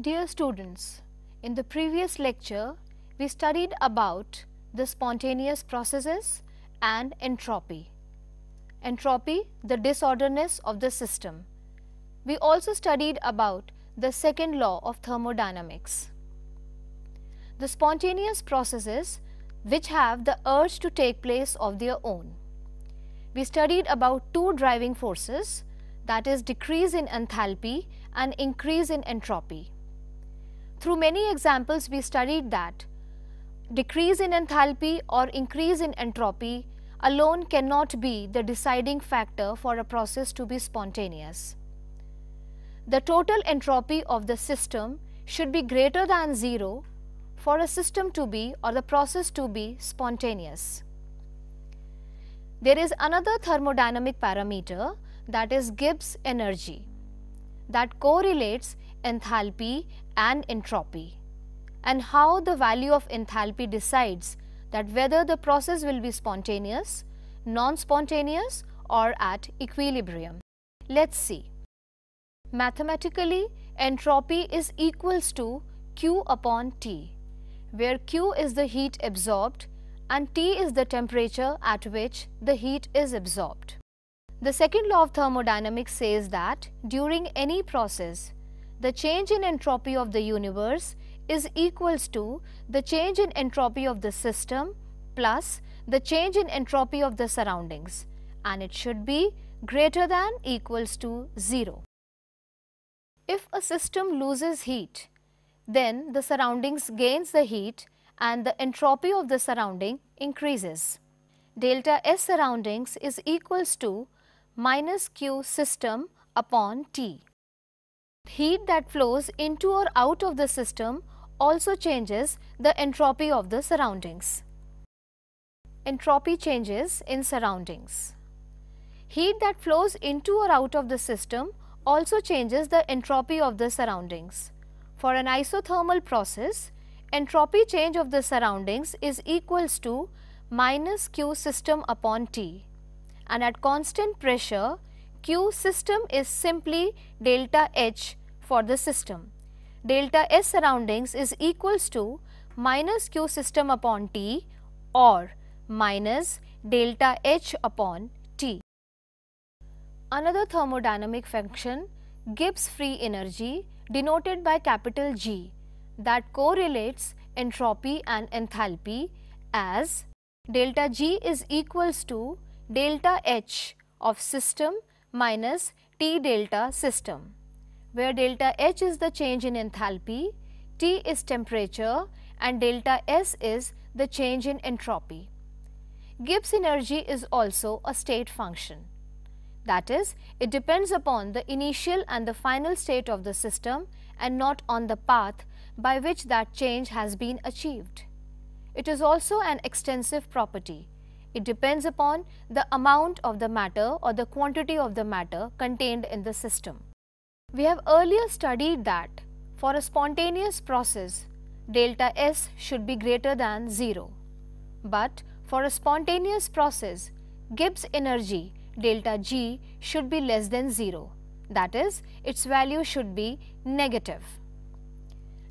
Dear students, in the previous lecture, we studied about the spontaneous processes and entropy. Entropy, the disorderness of the system. We also studied about the second law of thermodynamics. The spontaneous processes which have the urge to take place of their own. We studied about two driving forces that is decrease in enthalpy and increase in entropy. Through many examples we studied that decrease in enthalpy or increase in entropy alone cannot be the deciding factor for a process to be spontaneous. The total entropy of the system should be greater than 0 for a system to be or the process to be spontaneous. There is another thermodynamic parameter that is Gibbs energy that correlates enthalpy and entropy and how the value of enthalpy decides that whether the process will be spontaneous, non-spontaneous or at equilibrium. Let's see. Mathematically, entropy is equals to Q upon T where Q is the heat absorbed and T is the temperature at which the heat is absorbed. The second law of thermodynamics says that during any process, the change in entropy of the universe is equals to the change in entropy of the system plus the change in entropy of the surroundings and it should be greater than equals to 0. If a system loses heat, then the surroundings gains the heat and the entropy of the surrounding increases. Delta S surroundings is equals to minus Q system upon T. Heat that flows into or out of the system also changes the entropy of the surroundings. Entropy changes in surroundings. Heat that flows into or out of the system also changes the entropy of the surroundings. For an isothermal process, entropy change of the surroundings is equals to minus Q system upon T and at constant pressure Q system is simply delta H for the system. Delta S surroundings is equals to minus Q system upon T or minus delta H upon T. Another thermodynamic function, Gibbs free energy denoted by capital G that correlates entropy and enthalpy as delta G is equals to delta H of system minus T delta system, where delta H is the change in enthalpy, T is temperature and delta S is the change in entropy. Gibbs energy is also a state function. That is, it depends upon the initial and the final state of the system and not on the path by which that change has been achieved. It is also an extensive property. It depends upon the amount of the matter or the quantity of the matter contained in the system. We have earlier studied that for a spontaneous process, delta S should be greater than 0. But for a spontaneous process, Gibbs energy delta G should be less than 0. That is, its value should be negative.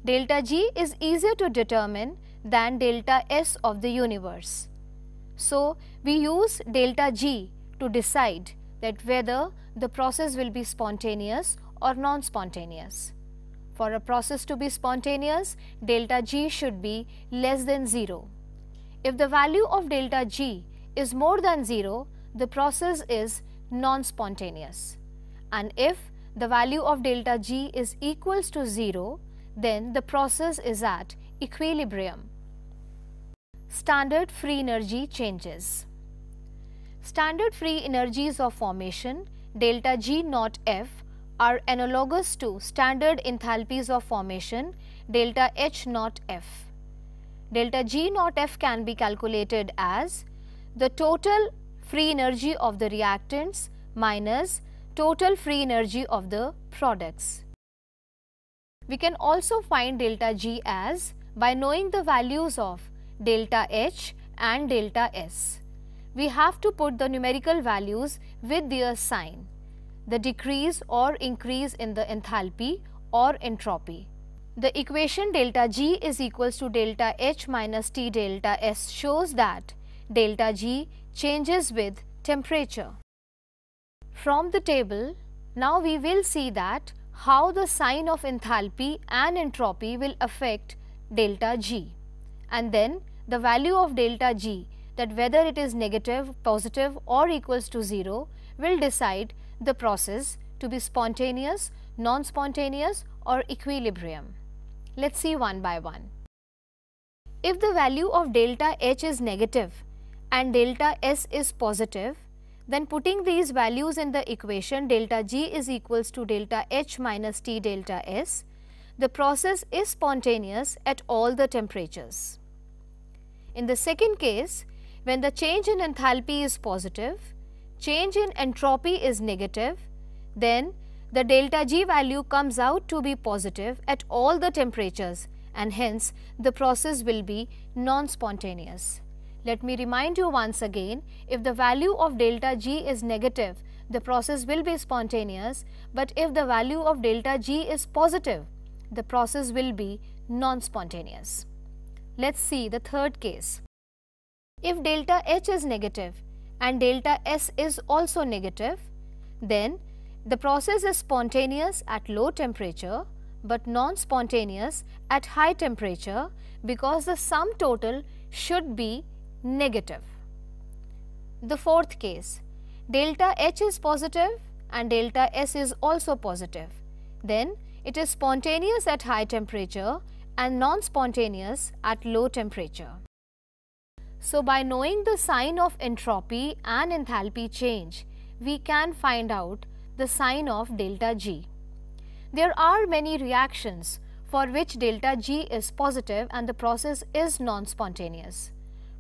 Delta G is easier to determine than delta S of the universe. So, we use delta G to decide that whether the process will be spontaneous or non-spontaneous. For a process to be spontaneous, delta G should be less than 0. If the value of delta G is more than 0, the process is non-spontaneous. And if the value of delta G is equals to 0, then the process is at equilibrium. Standard free energy changes. Standard free energies of formation delta G naught F are analogous to standard enthalpies of formation delta H naught F. Delta G naught F can be calculated as the total free energy of the reactants minus total free energy of the products. We can also find delta G as by knowing the values of delta H and delta S. We have to put the numerical values with their sign, the decrease or increase in the enthalpy or entropy. The equation delta G is equals to delta H minus T delta S shows that delta G changes with temperature. From the table, now we will see that how the sign of enthalpy and entropy will affect delta G and then the value of delta G that whether it is negative, positive or equals to 0 will decide the process to be spontaneous, non-spontaneous or equilibrium. Let's see one by one. If the value of delta H is negative, and delta S is positive, then putting these values in the equation delta G is equals to delta H minus T delta S, the process is spontaneous at all the temperatures. In the second case, when the change in enthalpy is positive, change in entropy is negative, then the delta G value comes out to be positive at all the temperatures and hence the process will be non-spontaneous. Let me remind you once again, if the value of delta G is negative, the process will be spontaneous, but if the value of delta G is positive, the process will be non-spontaneous. Let's see the third case. If delta H is negative and delta S is also negative, then the process is spontaneous at low temperature but non-spontaneous at high temperature because the sum total should be negative. The fourth case, delta H is positive and delta S is also positive. Then it is spontaneous at high temperature and non-spontaneous at low temperature. So by knowing the sign of entropy and enthalpy change, we can find out the sign of delta G. There are many reactions for which delta G is positive and the process is non-spontaneous.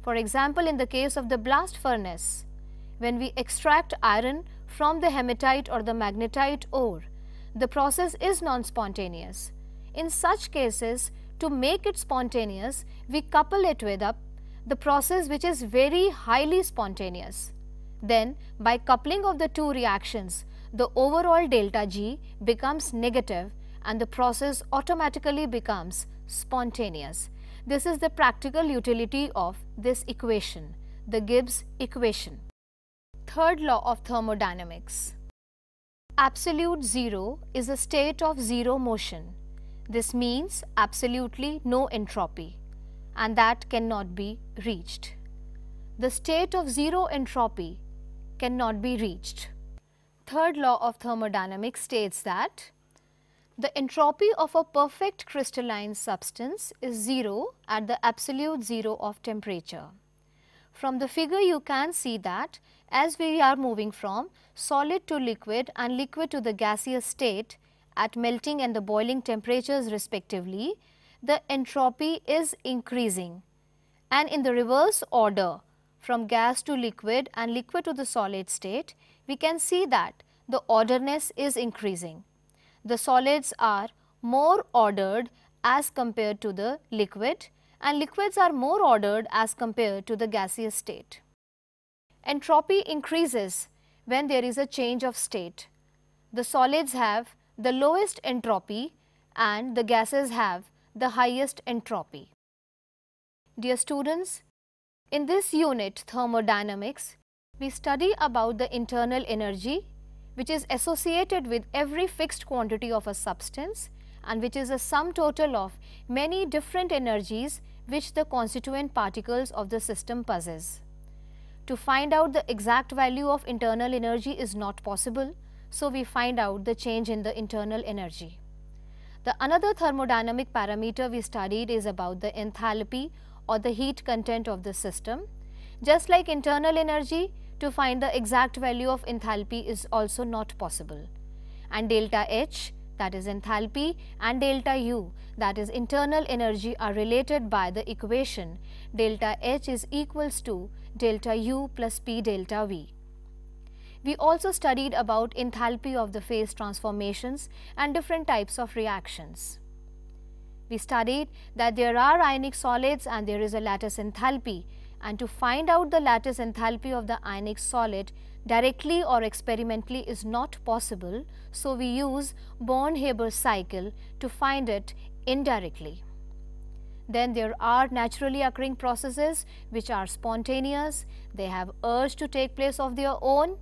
For example, in the case of the blast furnace, when we extract iron from the hematite or the magnetite ore, the process is non-spontaneous. In such cases, to make it spontaneous, we couple it with a, the process which is very highly spontaneous. Then, by coupling of the two reactions, the overall delta G becomes negative and the process automatically becomes spontaneous. This is the practical utility of this equation, the Gibbs equation. Third law of thermodynamics. Absolute zero is a state of zero motion. This means absolutely no entropy and that cannot be reached. The state of zero entropy cannot be reached. Third law of thermodynamics states that the entropy of a perfect crystalline substance is 0 at the absolute 0 of temperature. From the figure you can see that as we are moving from solid to liquid and liquid to the gaseous state at melting and the boiling temperatures respectively, the entropy is increasing and in the reverse order from gas to liquid and liquid to the solid state, we can see that the orderness is increasing the solids are more ordered as compared to the liquid and liquids are more ordered as compared to the gaseous state. Entropy increases when there is a change of state. The solids have the lowest entropy and the gases have the highest entropy. Dear students, in this unit thermodynamics, we study about the internal energy which is associated with every fixed quantity of a substance and which is a sum total of many different energies which the constituent particles of the system possess. To find out the exact value of internal energy is not possible, so we find out the change in the internal energy. The another thermodynamic parameter we studied is about the enthalpy or the heat content of the system. Just like internal energy, to find the exact value of enthalpy is also not possible. And delta H that is enthalpy and delta U that is internal energy are related by the equation delta H is equals to delta U plus P delta V. We also studied about enthalpy of the phase transformations and different types of reactions. We studied that there are ionic solids and there is a lattice enthalpy and to find out the lattice enthalpy of the ionic solid directly or experimentally is not possible, so we use born haber cycle to find it indirectly. Then there are naturally occurring processes which are spontaneous, they have urge to take place of their own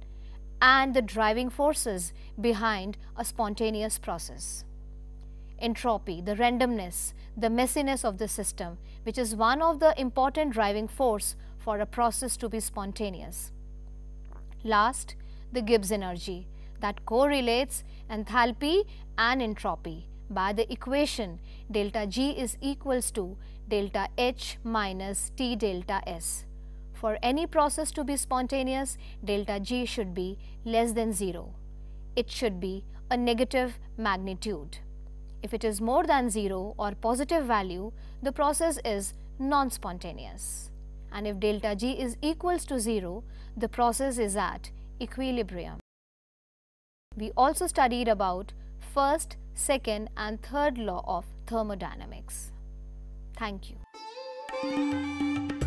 and the driving forces behind a spontaneous process entropy, the randomness, the messiness of the system, which is one of the important driving force for a process to be spontaneous. Last, the Gibbs energy that correlates enthalpy and entropy by the equation delta G is equals to delta H minus T delta S. For any process to be spontaneous, delta G should be less than 0. It should be a negative magnitude. If it is more than 0 or positive value, the process is non-spontaneous. And if delta G is equals to 0, the process is at equilibrium. We also studied about first, second and third law of thermodynamics. Thank you.